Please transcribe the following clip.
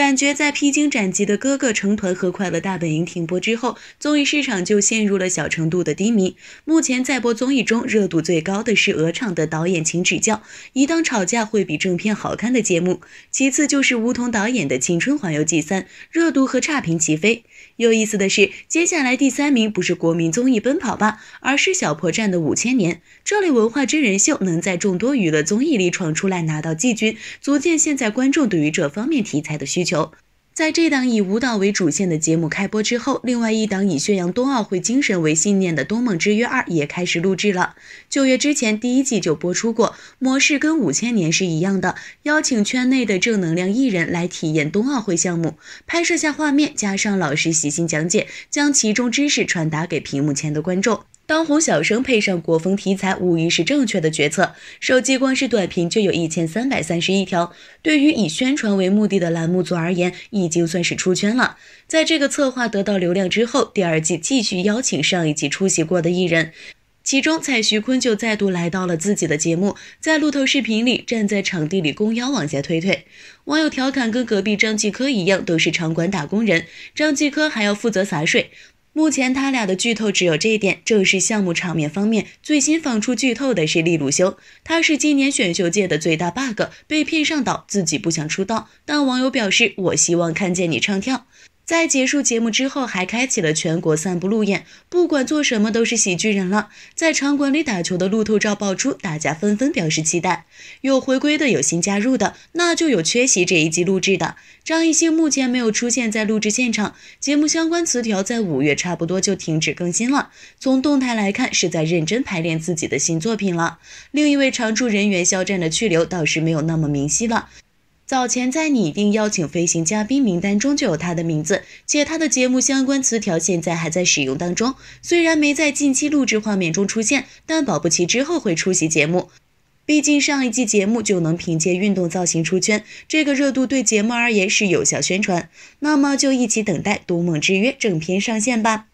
感觉在披荆斩棘的哥哥成团和快乐大本营停播之后，综艺市场就陷入了小程度的低迷。目前在播综艺中热度最高的是鹅厂的导演请指教，一档吵架会比正片好看的节目。其次就是吴彤导演的青春环游记三，热度和差评齐飞。有意思的是，接下来第三名不是国民综艺奔跑吧，而是小破站的五千年。这类文化真人秀能在众多娱乐综艺里闯出来拿到季军，足见现在观众对于这方面题材的需求。在这档以舞蹈为主线的节目开播之后，另外一档以宣扬冬奥会精神为信念的《多梦之约二》也开始录制了。九月之前第一季就播出过，模式跟《五千年》是一样的，邀请圈内的正能量艺人来体验冬奥会项目，拍摄下画面，加上老师细心讲解，将其中知识传达给屏幕前的观众。当红小生配上国风题材，无疑是正确的决策。手机光是短评就有一千三百三十一条，对于以宣传为目的的栏目组而言，已经算是出圈了。在这个策划得到流量之后，第二季继续邀请上一季出席过的艺人，其中蔡徐坤就再度来到了自己的节目，在路透视频里站在场地里弓腰往下推推，网友调侃跟隔壁张继科一样，都是场馆打工人，张继科还要负责洒水。目前他俩的剧透只有这一点，正是项目场面方面，最新放出剧透的是利鲁修，他是今年选秀界的最大 bug，被骗上岛，自己不想出道，但网友表示，我希望看见你唱跳。在结束节目之后，还开启了全国散步路演。不管做什么都是喜剧人了。在场馆里打球的路透照爆出，大家纷纷表示期待。有回归的，有新加入的，那就有缺席这一季录制的。张艺兴目前没有出现在录制现场，节目相关词条在五月差不多就停止更新了。从动态来看，是在认真排练自己的新作品了。另一位常驻人员肖战的去留倒是没有那么明晰了。早前在拟定邀请飞行嘉宾名单中就有他的名字，且他的节目相关词条现在还在使用当中。虽然没在近期录制画面中出现，但保不齐之后会出席节目。毕竟上一季节目就能凭借运动造型出圈，这个热度对节目而言是有效宣传。那么就一起等待《多梦之约》正片上线吧。